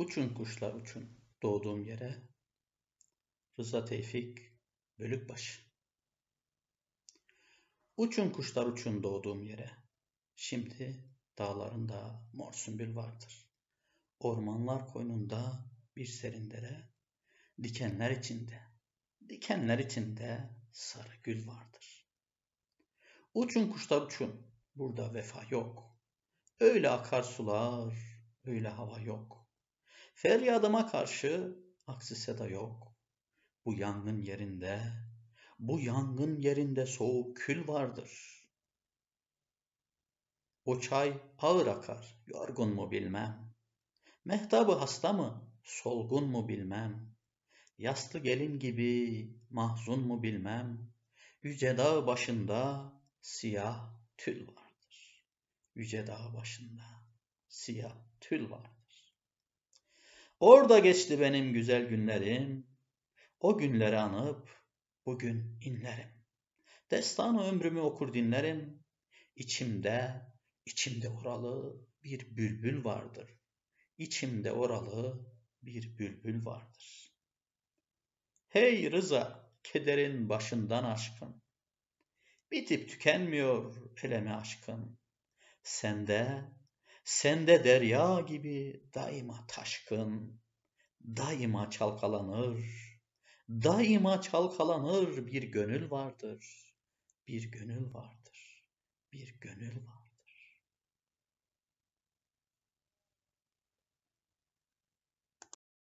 Uçun kuşlar uçun doğduğum yere. Rıza Tevfik Bölükbaşı. Uçun kuşlar uçun doğduğum yere. Şimdi dağlarında mor sümbül vardır. Ormanlar koynunda bir serindere, dikenler içinde, dikenler içinde sarı gül vardır. Uçun kuşlar uçun, burada vefa yok. Öyle akar sular, öyle hava yok. Feryadıma karşı aksise da yok. Bu yangın yerinde, bu yangın yerinde soğuk kül vardır. O çay ağır akar, yorgun mu bilmem. Mehtabı hasta mı, solgun mu bilmem. Yastı gelin gibi mahzun mu bilmem. Yüce dağ başında siyah tül vardır. Yüce dağ başında siyah tül vardır. Orada geçti benim güzel günlerim. O günleri anıp bugün inlerim. Destanı ömrümü okur dinlerim. İçimde, içimde oralı bir bülbül vardır. İçimde oralı bir bülbül vardır. Hey Rıza, kederin başından aşkın. Bitip tükenmiyor eleme aşkın. Sende Sende derya gibi daima taşkın, daima çalkalanır, daima çalkalanır bir gönül vardır, bir gönül vardır, bir gönül vardır.